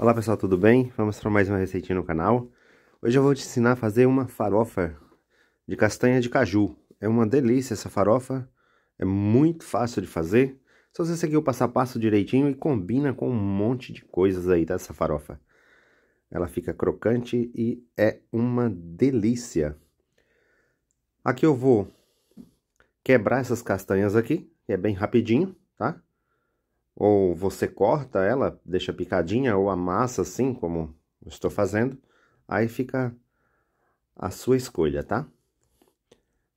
Olá pessoal, tudo bem? Vamos para mais uma receitinha no canal. Hoje eu vou te ensinar a fazer uma farofa de castanha de caju. É uma delícia essa farofa, é muito fácil de fazer. Só você seguir o passo a passo direitinho e combina com um monte de coisas aí dessa farofa. Ela fica crocante e é uma delícia. Aqui eu vou quebrar essas castanhas aqui, que é bem rapidinho, tá? ou você corta ela, deixa picadinha, ou amassa assim, como eu estou fazendo, aí fica a sua escolha, tá?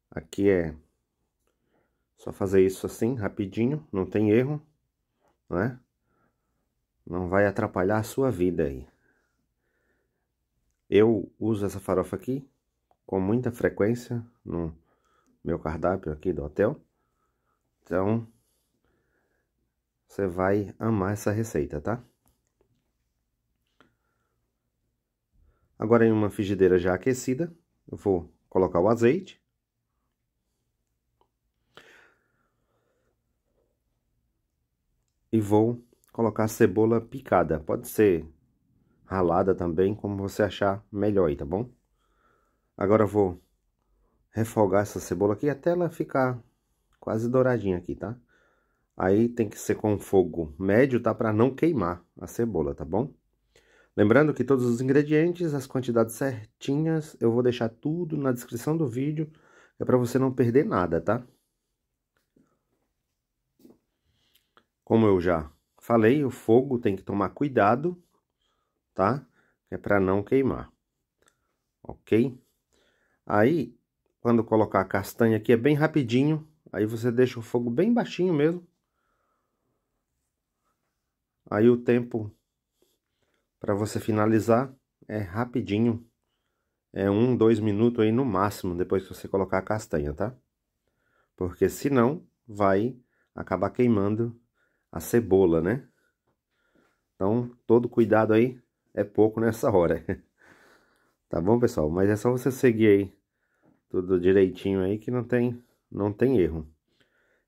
Aqui é só fazer isso assim, rapidinho, não tem erro, né? Não vai atrapalhar a sua vida aí. Eu uso essa farofa aqui com muita frequência no meu cardápio aqui do hotel. Então, você vai amar essa receita, tá? Agora em uma frigideira já aquecida, eu vou colocar o azeite. E vou colocar cebola picada. Pode ser ralada também, como você achar melhor aí, tá bom? Agora eu vou refogar essa cebola aqui até ela ficar quase douradinha aqui, tá? Aí tem que ser com fogo médio, tá? Para não queimar a cebola, tá bom? Lembrando que todos os ingredientes, as quantidades certinhas, eu vou deixar tudo na descrição do vídeo. É para você não perder nada, tá? Como eu já falei, o fogo tem que tomar cuidado, tá? É para não queimar, ok? Aí, quando colocar a castanha aqui, é bem rapidinho. Aí você deixa o fogo bem baixinho mesmo. Aí o tempo para você finalizar é rapidinho. É um, dois minutos aí no máximo, depois que você colocar a castanha, tá? Porque senão vai acabar queimando a cebola, né? Então, todo cuidado aí é pouco nessa hora. tá bom, pessoal? Mas é só você seguir aí tudo direitinho aí que não tem, não tem erro.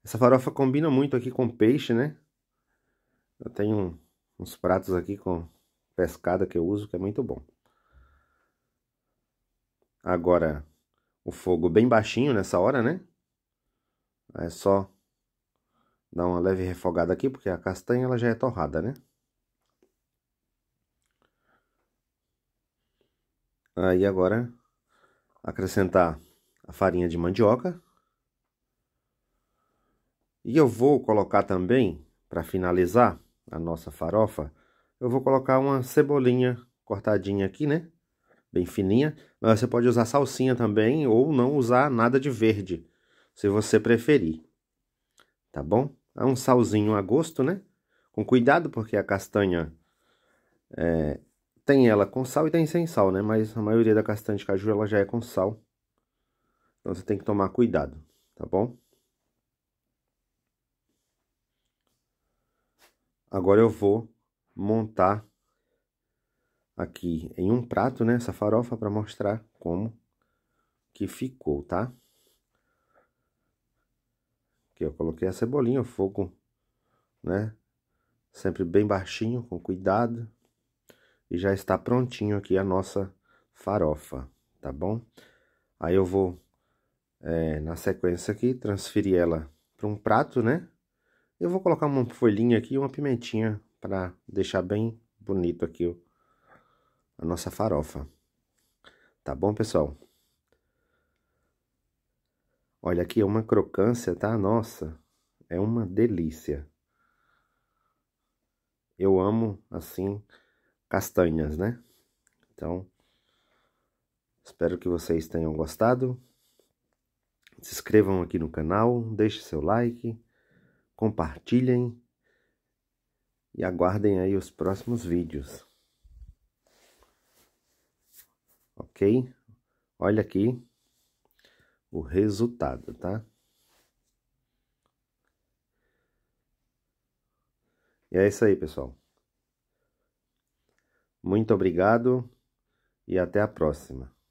Essa farofa combina muito aqui com peixe, né? Eu tenho uns pratos aqui com pescada que eu uso, que é muito bom. Agora, o fogo bem baixinho nessa hora, né? É só dar uma leve refogada aqui, porque a castanha ela já é torrada, né? Aí agora, acrescentar a farinha de mandioca. E eu vou colocar também, para finalizar, a nossa farofa, eu vou colocar uma cebolinha cortadinha aqui, né? Bem fininha. Mas você pode usar salsinha também ou não usar nada de verde, se você preferir. Tá bom? É um salzinho a gosto, né? Com cuidado, porque a castanha é, tem ela com sal e tem sem sal, né? Mas a maioria da castanha de caju ela já é com sal. Então você tem que tomar cuidado, tá bom? Agora eu vou montar aqui em um prato, né, essa farofa para mostrar como que ficou, tá? Aqui eu coloquei a cebolinha, o fogo, né, sempre bem baixinho, com cuidado. E já está prontinho aqui a nossa farofa, tá bom? Aí eu vou, é, na sequência aqui, transferir ela para um prato, né? Eu vou colocar uma folhinha aqui e uma pimentinha para deixar bem bonito aqui a nossa farofa. Tá bom, pessoal? Olha aqui, é uma crocância, tá? Nossa, é uma delícia. Eu amo, assim, castanhas, né? Então, espero que vocês tenham gostado. Se inscrevam aqui no canal, deixe seu like compartilhem e aguardem aí os próximos vídeos. Ok? Olha aqui o resultado, tá? E é isso aí, pessoal. Muito obrigado e até a próxima.